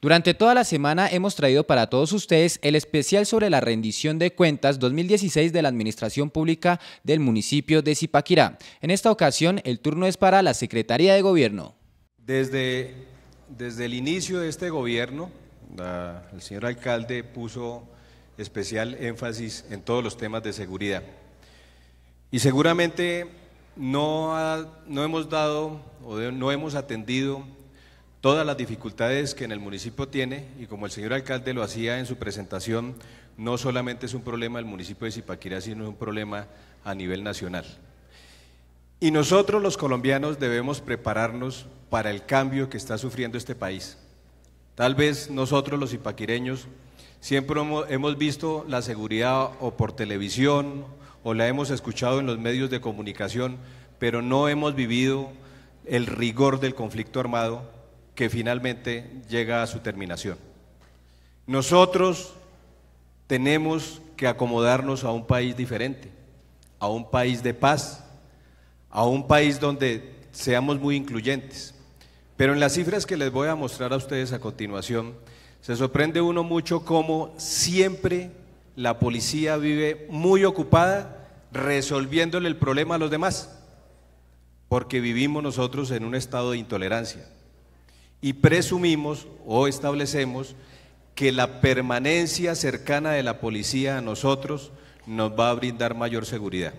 Durante toda la semana hemos traído para todos ustedes el especial sobre la rendición de cuentas 2016 de la Administración Pública del municipio de Zipaquirá. En esta ocasión el turno es para la Secretaría de Gobierno. Desde, desde el inicio de este gobierno, el señor alcalde puso especial énfasis en todos los temas de seguridad. Y seguramente no, no hemos dado o no hemos atendido todas las dificultades que en el municipio tiene, y como el señor alcalde lo hacía en su presentación, no solamente es un problema del municipio de Zipaquirá, sino un problema a nivel nacional. Y nosotros los colombianos debemos prepararnos para el cambio que está sufriendo este país. Tal vez nosotros los zipaquireños siempre hemos visto la seguridad o por televisión o la hemos escuchado en los medios de comunicación, pero no hemos vivido el rigor del conflicto armado que finalmente llega a su terminación. Nosotros tenemos que acomodarnos a un país diferente, a un país de paz, a un país donde seamos muy incluyentes. Pero en las cifras que les voy a mostrar a ustedes a continuación, se sorprende uno mucho cómo siempre la policía vive muy ocupada resolviéndole el problema a los demás, porque vivimos nosotros en un estado de intolerancia y presumimos o establecemos que la permanencia cercana de la policía a nosotros nos va a brindar mayor seguridad.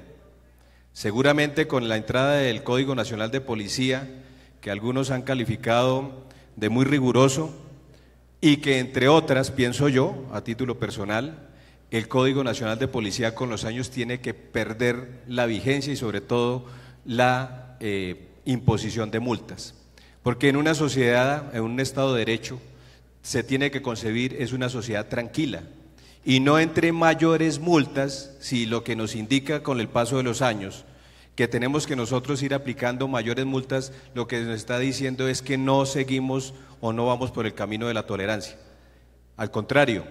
Seguramente con la entrada del Código Nacional de Policía, que algunos han calificado de muy riguroso, y que entre otras, pienso yo, a título personal, el Código Nacional de Policía con los años tiene que perder la vigencia y sobre todo la eh, imposición de multas. Porque en una sociedad, en un Estado de Derecho, se tiene que concebir es una sociedad tranquila y no entre mayores multas si lo que nos indica con el paso de los años que tenemos que nosotros ir aplicando mayores multas, lo que nos está diciendo es que no seguimos o no vamos por el camino de la tolerancia. Al contrario,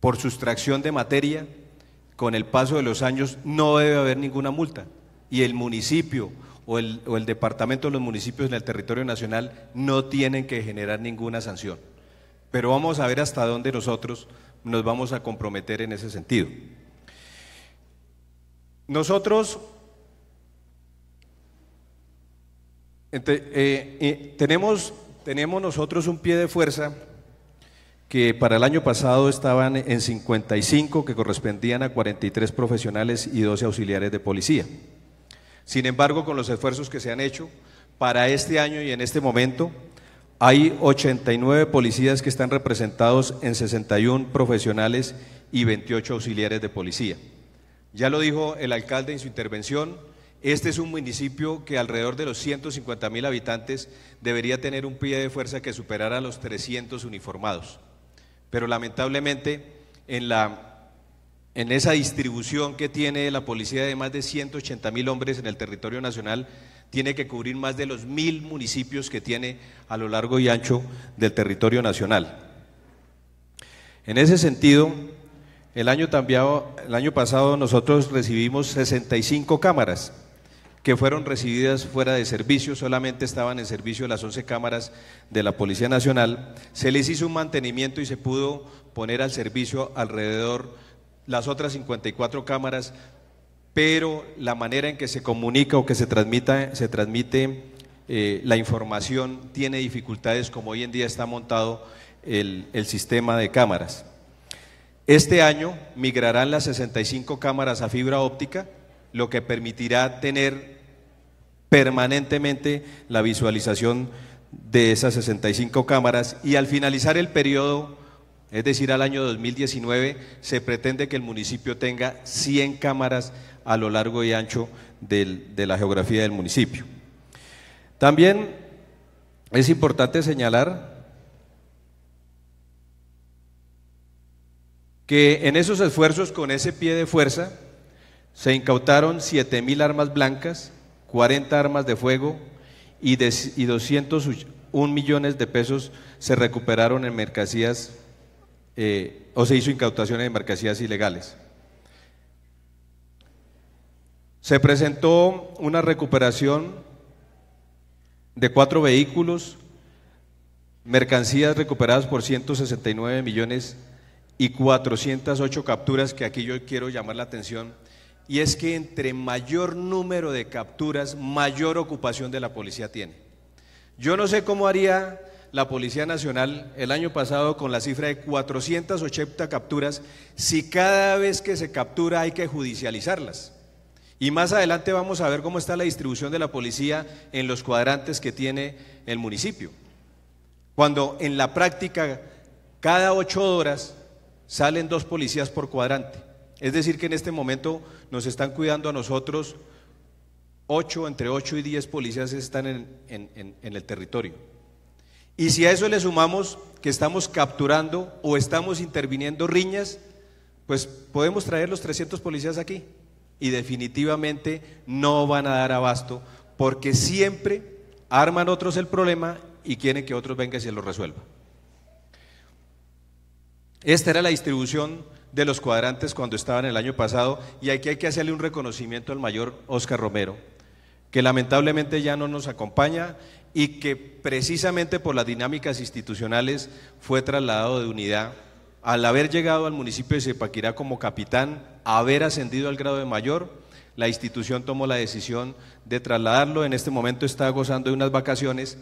por sustracción de materia, con el paso de los años no debe haber ninguna multa. Y el municipio o el, o el departamento de los municipios en el territorio nacional no tienen que generar ninguna sanción. Pero vamos a ver hasta dónde nosotros nos vamos a comprometer en ese sentido. Nosotros eh, eh, tenemos, tenemos nosotros un pie de fuerza que para el año pasado estaban en 55, que correspondían a 43 profesionales y 12 auxiliares de policía. Sin embargo, con los esfuerzos que se han hecho para este año y en este momento, hay 89 policías que están representados en 61 profesionales y 28 auxiliares de policía. Ya lo dijo el alcalde en su intervención, este es un municipio que alrededor de los 150 mil habitantes debería tener un pie de fuerza que superara los 300 uniformados. Pero lamentablemente en la en esa distribución que tiene la policía de más de 180 mil hombres en el territorio nacional, tiene que cubrir más de los mil municipios que tiene a lo largo y ancho del territorio nacional. En ese sentido, el año, el año pasado nosotros recibimos 65 cámaras que fueron recibidas fuera de servicio, solamente estaban en servicio las 11 cámaras de la Policía Nacional. Se les hizo un mantenimiento y se pudo poner al servicio alrededor las otras 54 cámaras, pero la manera en que se comunica o que se, transmita, se transmite eh, la información tiene dificultades como hoy en día está montado el, el sistema de cámaras. Este año migrarán las 65 cámaras a fibra óptica, lo que permitirá tener permanentemente la visualización de esas 65 cámaras y al finalizar el periodo es decir, al año 2019 se pretende que el municipio tenga 100 cámaras a lo largo y ancho de la geografía del municipio. También es importante señalar que en esos esfuerzos con ese pie de fuerza se incautaron mil armas blancas, 40 armas de fuego y, y 201 millones de pesos se recuperaron en mercancías eh, o se hizo incautaciones de mercancías ilegales. Se presentó una recuperación de cuatro vehículos, mercancías recuperadas por 169 millones y 408 capturas, que aquí yo quiero llamar la atención, y es que entre mayor número de capturas, mayor ocupación de la policía tiene. Yo no sé cómo haría la Policía Nacional el año pasado con la cifra de 480 capturas si cada vez que se captura hay que judicializarlas. Y más adelante vamos a ver cómo está la distribución de la policía en los cuadrantes que tiene el municipio. Cuando en la práctica cada ocho horas salen dos policías por cuadrante. Es decir, que en este momento nos están cuidando a nosotros ocho, entre ocho y diez policías están en, en el territorio. Y si a eso le sumamos que estamos capturando o estamos interviniendo riñas, pues podemos traer los 300 policías aquí y definitivamente no van a dar abasto porque siempre arman otros el problema y quieren que otros vengan y se lo resuelva. Esta era la distribución de los cuadrantes cuando estaban el año pasado y aquí hay que hacerle un reconocimiento al mayor Oscar Romero, que lamentablemente ya no nos acompaña y que precisamente por las dinámicas institucionales fue trasladado de unidad. Al haber llegado al municipio de Zipaquirá como capitán, haber ascendido al grado de mayor, la institución tomó la decisión de trasladarlo. En este momento está gozando de unas vacaciones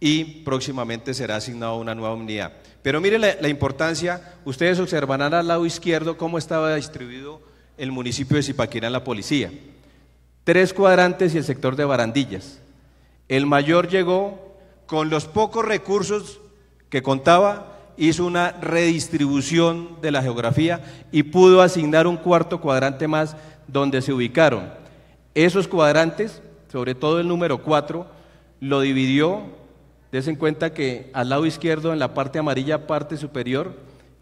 y próximamente será asignado a una nueva unidad. Pero mire la, la, importancia, ustedes observarán al lado izquierdo cómo estaba distribuido el municipio de Zipaquirá en la policía. Tres cuadrantes y el sector de barandillas. El mayor llegó con los pocos recursos que contaba, hizo una redistribución de la geografía y pudo asignar un cuarto cuadrante más donde se ubicaron. Esos cuadrantes, sobre todo el número 4, lo dividió, des en cuenta que al lado izquierdo, en la parte amarilla, parte superior,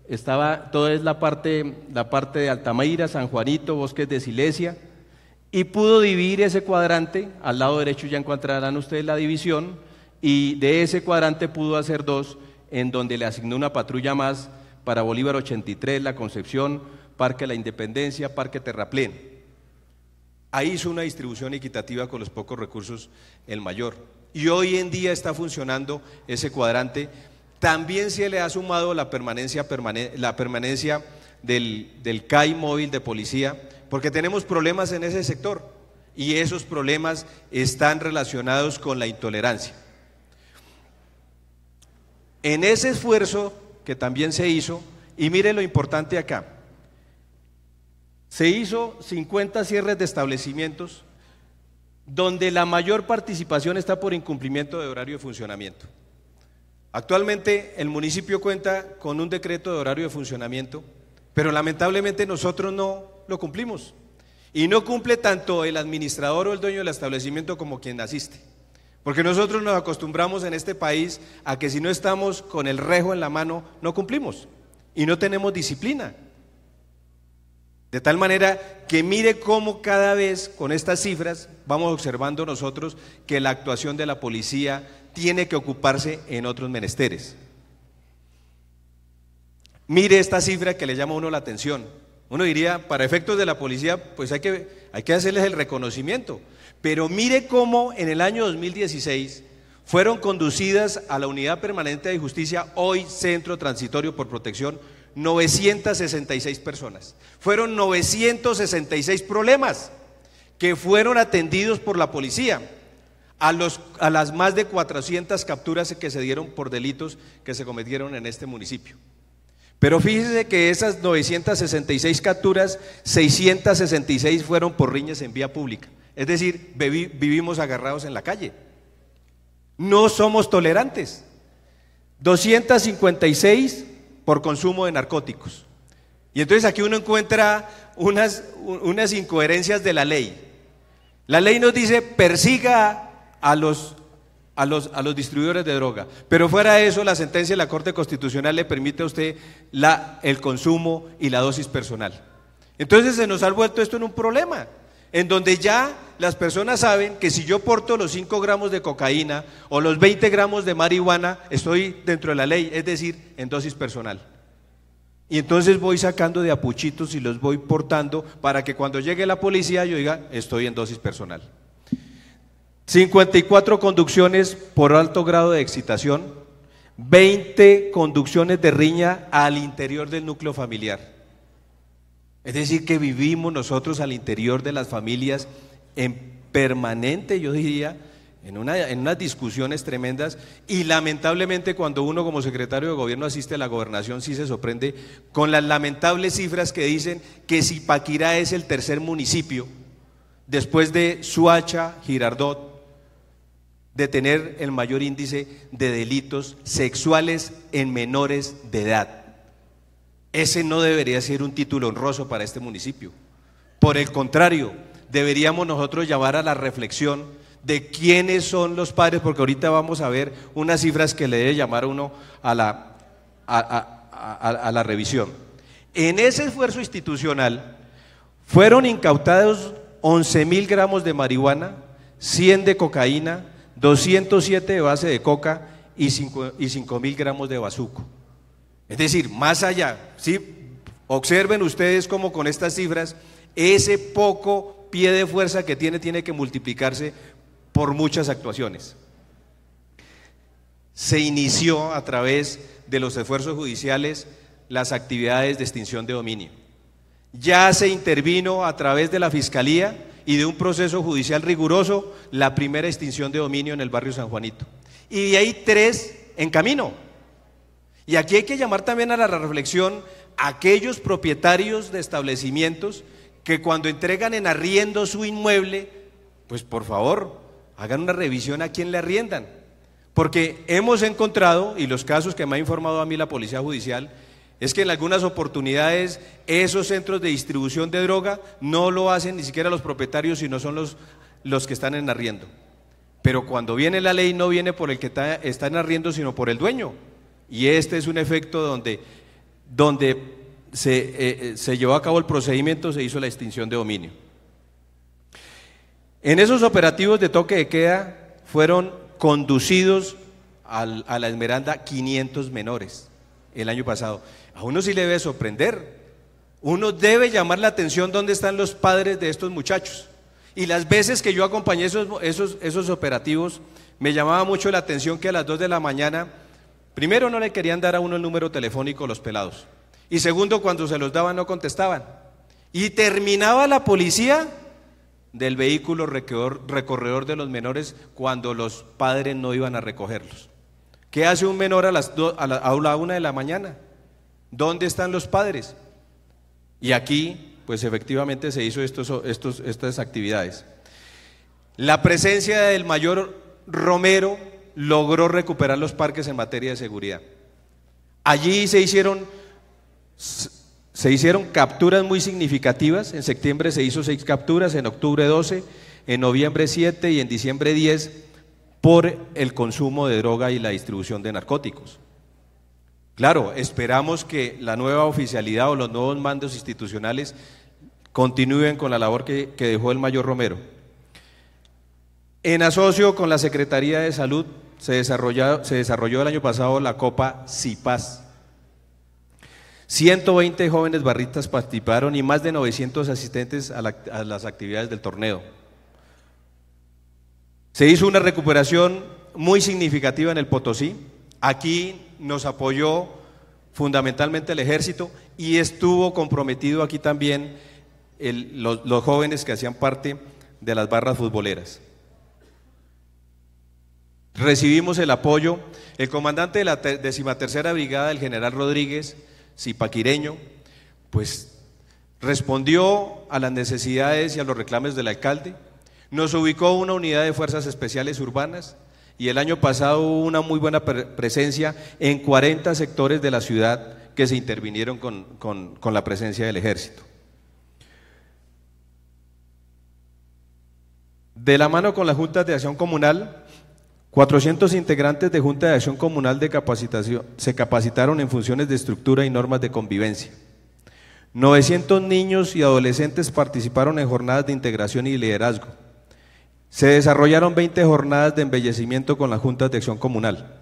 estaba toda es la parte, la parte de Altamira, San Juanito, Bosques de Silesia, y pudo dividir ese cuadrante, al lado derecho ya encontrarán ustedes la división, y de ese cuadrante pudo hacer dos, en donde le asignó una patrulla más para Bolívar 83, La Concepción, Parque La Independencia, Parque Terraplén. Ahí hizo una distribución equitativa con los pocos recursos el mayor. Y hoy en día está funcionando ese cuadrante. También se le ha sumado la permanencia, la permanencia del, del CAI móvil de policía, porque tenemos problemas en ese sector y esos problemas están relacionados con la intolerancia. En ese esfuerzo que también se hizo, y mire lo importante acá, se hizo 50 cierres de establecimientos donde la mayor participación está por incumplimiento de horario de funcionamiento. Actualmente el municipio cuenta con un decreto de horario de funcionamiento, pero lamentablemente nosotros no lo cumplimos. Y no cumple tanto el administrador o el dueño del establecimiento como quien asiste. Porque nosotros nos acostumbramos en este país a que si no estamos con el rejo en la mano, no cumplimos. Y no tenemos disciplina. De tal manera que mire cómo cada vez con estas cifras vamos observando nosotros que la actuación de la policía tiene que ocuparse en otros menesteres. Mire esta cifra que le llama a uno la atención. Uno diría, para efectos de la policía, pues hay que, hay que hacerles el reconocimiento. Pero mire cómo en el año 2016 fueron conducidas a la Unidad Permanente de Justicia, hoy Centro Transitorio por Protección, 966 personas. Fueron 966 problemas que fueron atendidos por la policía a, a las más de 400 capturas que se dieron por delitos que se cometieron en este municipio. Pero fíjese que esas 966 capturas, 666 fueron por riñas en vía pública. Es decir, vivimos agarrados en la calle. No somos tolerantes. 256 por consumo de narcóticos. Y entonces aquí uno encuentra unas, unas incoherencias de la ley. La ley nos dice persiga a los a los, distribuidores de droga. Pero fuera de eso, la sentencia de la Corte Constitucional le permite a usted la, el consumo y la dosis personal. Entonces se nos ha vuelto esto en un problema, en donde ya las personas saben que si yo porto los 5 gramos de cocaína o los 20 gramos de marihuana, estoy dentro de la ley, es decir, en dosis personal. Y entonces voy sacando de apuchitos y los voy portando para que cuando llegue la policía yo diga, estoy en dosis personal. 54 conducciones por alto grado de excitación, 20 conducciones de riña al interior del núcleo familiar. Es decir, que vivimos nosotros al interior de las familias en permanente, yo diría, en, unas discusiones tremendas y lamentablemente cuando uno como secretario de gobierno asiste a la gobernación sí se sorprende con las lamentables cifras que dicen que Zipaquirá es el tercer municipio después de Suacha, Girardot, de tener el mayor índice de delitos sexuales en menores de edad. Ese no debería ser un título honroso para este municipio. Por el contrario, deberíamos nosotros llamar a la reflexión de quiénes son los padres, porque ahorita vamos a ver unas cifras que le debe llamar uno a la, a, a, la revisión. En ese esfuerzo institucional fueron incautados 11 mil gramos de marihuana, 100 de cocaína, 207 de base de coca y 5 mil gramos de bazuco. Es decir, más allá, ¿sí? observen ustedes como con estas cifras, ese poco pie de fuerza que tiene tiene que multiplicarse por muchas actuaciones. Se inició a través de los esfuerzos judiciales las actividades de extinción de dominio. Ya se intervino a través de la Fiscalía y de un proceso judicial riguroso la primera extinción de dominio en el barrio San Juanito. Y hay tres en camino. Y aquí hay que llamar también a la reflexión a aquellos propietarios de establecimientos que cuando entregan en arriendo su inmueble, pues por favor, hagan una revisión a quién le arriendan. Porque hemos encontrado, y los casos que me ha informado a mí la Policía Judicial, es que en algunas oportunidades esos centros de distribución de droga no lo hacen ni siquiera los propietarios, sino son los, los que están en arriendo. Pero cuando viene la ley no viene por el que está, en arriendo, sino por el dueño. Y este es un efecto donde, donde eh, eh, se, llevó a cabo el procedimiento, se hizo la extinción de dominio. En esos operativos de toque de queda fueron conducidos a la Esmeralda 500 menores el año pasado. A uno sí le debe sorprender. Uno debe llamar la atención dónde están los padres de estos muchachos. Y las veces que yo acompañé esos, esos, esos operativos, me llamaba mucho la atención que a las 2 de la mañana, primero no le querían dar a uno el número telefónico los pelados. Y segundo, cuando se los daban no contestaban. Y terminaba la policía del vehículo recorredor de los menores cuando los padres no iban a recogerlos. ¿Qué hace un menor a las a, la, una de la mañana? ¿Dónde están los padres? Y aquí, pues efectivamente se hizo estos, estos, estas actividades. La presencia del mayor Romero logró recuperar los parques en materia de seguridad. Allí se hicieron, se hicieron capturas muy significativas. En septiembre se hizo seis capturas, en octubre 12, en noviembre 7 y en diciembre 10 por el consumo de droga y la distribución de narcóticos. Claro, esperamos que la nueva oficialidad o los nuevos mandos institucionales continúen con la labor que, dejó el mayor Romero. En asocio con la Secretaría de Salud se desarrolló, se desarrolló el año pasado la Copa CIPAS. 120 jóvenes barritas participaron y más de 900 asistentes a las actividades del torneo. Se hizo una recuperación muy significativa en el Potosí. Aquí nos apoyó fundamentalmente el ejército y estuvo comprometido aquí también los, jóvenes que hacían parte de las barras futboleras. Recibimos el apoyo. El comandante de la decimatercera brigada, el general Rodríguez, zipaquireño, pues respondió a las necesidades y a los reclames del alcalde. Nos ubicó una unidad de Fuerzas Especiales Urbanas y el año pasado hubo una muy buena presencia en 40 sectores de la ciudad que se intervinieron con, la presencia del ejército. De la mano con las juntas de acción comunal, 400 integrantes de Junta de Acción Comunal de capacitación, se capacitaron en funciones de estructura y normas de convivencia. 900 niños y adolescentes participaron en jornadas de integración y liderazgo. Se desarrollaron 20 jornadas de embellecimiento con la Junta de acción comunal.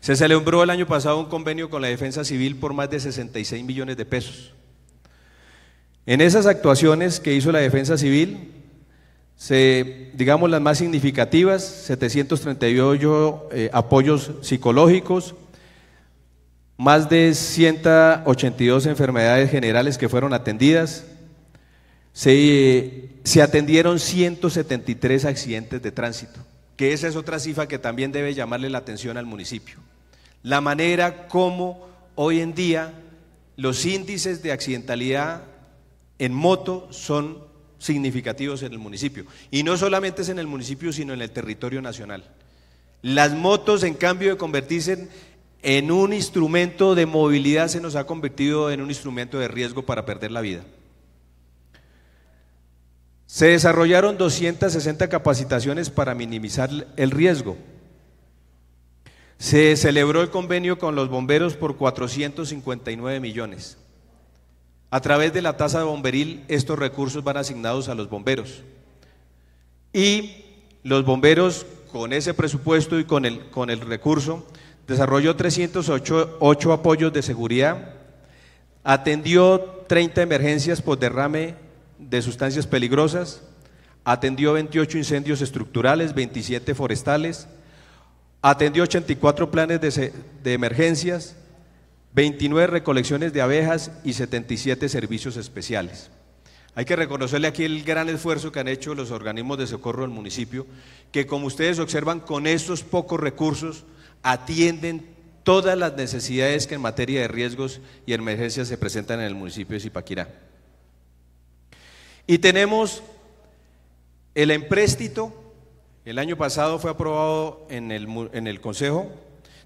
Se celebró el año pasado un convenio con la Defensa Civil por más de 66 millones de pesos. En esas actuaciones que hizo la Defensa Civil, se, digamos las más significativas, 738 eh, apoyos psicológicos, más de 182 enfermedades generales que fueron atendidas, se, atendieron 173 accidentes de tránsito, que esa es otra cifra que también debe llamarle la atención al municipio. La manera como hoy en día los índices de accidentalidad en moto son significativos en el municipio. Y no solamente es en el municipio, sino en el territorio nacional. Las motos, en cambio de convertirse en un instrumento de movilidad, se nos ha convertido en un instrumento de riesgo para perder la vida. Se desarrollaron 260 capacitaciones para minimizar el riesgo. Se celebró el convenio con los bomberos por 459 millones. A través de la tasa de bomberil, estos recursos van asignados a los bomberos. Y los bomberos, con ese presupuesto y con el, con el recurso, desarrolló 308 apoyos de seguridad, atendió 30 emergencias por derrame de sustancias peligrosas, atendió 28 incendios estructurales, 27 forestales, atendió 84 planes de, emergencias, 29 recolecciones de abejas y 77 servicios especiales. Hay que reconocerle aquí el gran esfuerzo que han hecho los organismos de socorro del municipio, que como ustedes observan, con estos pocos recursos atienden todas las necesidades que en materia de riesgos y emergencias se presentan en el municipio de Zipaquirá. Y tenemos el empréstito, el año pasado fue aprobado en el, Consejo,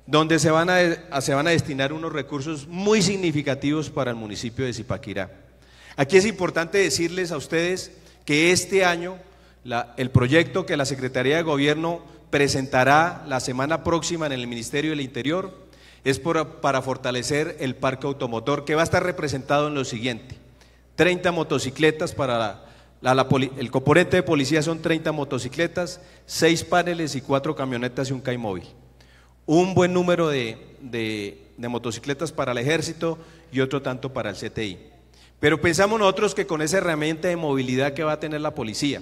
donde se van, a, se van a destinar unos recursos muy significativos para el municipio de Zipaquirá. Aquí es importante decirles a ustedes que este año el proyecto que la Secretaría de Gobierno presentará la semana próxima en el Ministerio del Interior es para fortalecer el parque automotor que va a estar representado en lo siguiente. 30 motocicletas para la, el corporete de policía son 30 motocicletas, 6 paneles y 4 camionetas y un caimóvil. Un buen número de, de, motocicletas para el ejército y otro tanto para el CTI. Pero pensamos nosotros que con esa herramienta de movilidad que va a tener la policía,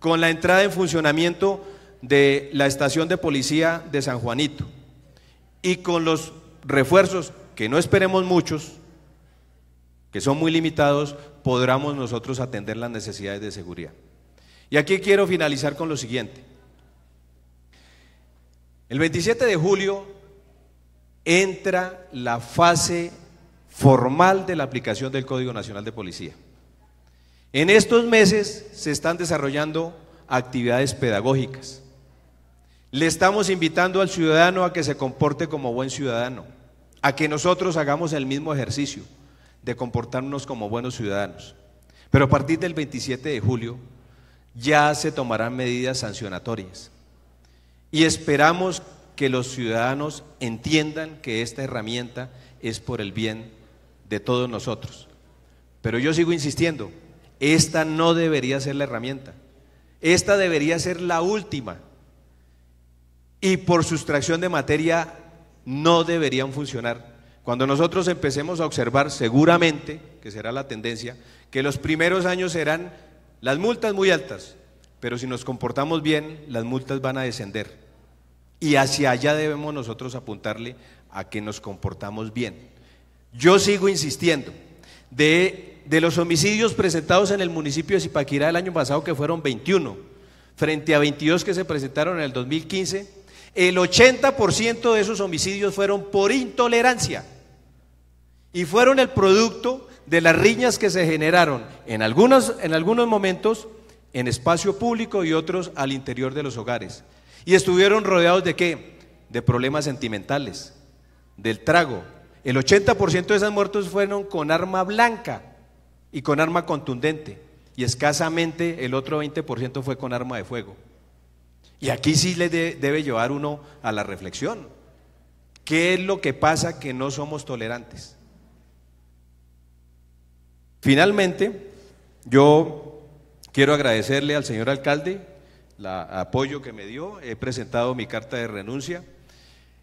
con la entrada en funcionamiento de la estación de policía de San Juanito y con los refuerzos, que no esperemos muchos, que son muy limitados, podamos nosotros atender las necesidades de seguridad. Y aquí quiero finalizar con lo siguiente. El 27 de julio entra la fase formal de la aplicación del Código Nacional de Policía. En estos meses se están desarrollando actividades pedagógicas. Le estamos invitando al ciudadano a que se comporte como buen ciudadano, a que nosotros hagamos el mismo ejercicio de comportarnos como buenos ciudadanos. Pero a partir del 27 de julio ya se tomarán medidas sancionatorias. Y esperamos que los ciudadanos entiendan que esta herramienta es por el bien de todos nosotros. Pero yo sigo insistiendo, esta no debería ser la herramienta. Esta debería ser la última. Y por sustracción de materia no deberían funcionar. Cuando nosotros empecemos a observar, seguramente, que será la tendencia, que los primeros años serán las multas muy altas, pero si nos comportamos bien, las multas van a descender. Y hacia allá debemos nosotros apuntarle a que nos comportamos bien. Yo sigo insistiendo, de, de los homicidios presentados en el municipio de Zipaquirá el año pasado, que fueron 21, frente a 22 que se presentaron en el 2015, el 80% de esos homicidios fueron por intolerancia y fueron el producto de las riñas que se generaron en algunos, en algunos momentos en espacio público y otros al interior de los hogares. Y estuvieron rodeados de qué? De problemas sentimentales, del trago. El 80% de esas muertos fueron con arma blanca y con arma contundente. Y escasamente el otro 20% fue con arma de fuego. Y aquí sí le debe llevar uno a la reflexión. ¿Qué es lo que pasa que no somos tolerantes? Finalmente, yo quiero agradecerle al señor alcalde el apoyo que me dio. He presentado mi carta de renuncia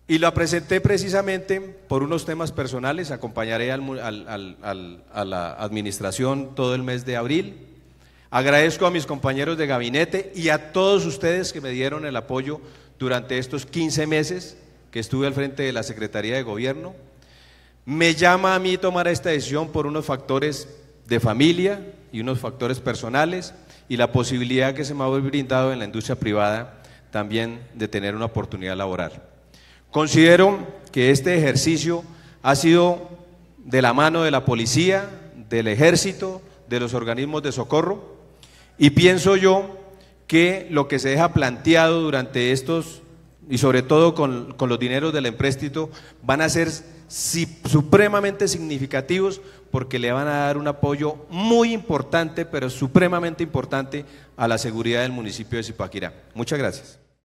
y la presenté precisamente por unos temas personales. Acompañaré a la administración todo el mes de abril. Agradezco a mis compañeros de gabinete y a todos ustedes que me dieron el apoyo durante estos 15 meses que estuve al frente de la Secretaría de Gobierno. Me llama a mí tomar esta decisión por unos factores de familia y unos factores personales y la posibilidad que se me ha brindado en la industria privada también de tener una oportunidad laboral. Considero que este ejercicio ha sido de la mano de la policía, del ejército, de los organismos de socorro y pienso yo que lo que se deja planteado durante estos y sobre todo con, los dineros del empréstito van a ser supremamente significativos porque le van a dar un apoyo muy importante, pero supremamente importante, a la seguridad del municipio de Zipaquirá. Muchas gracias.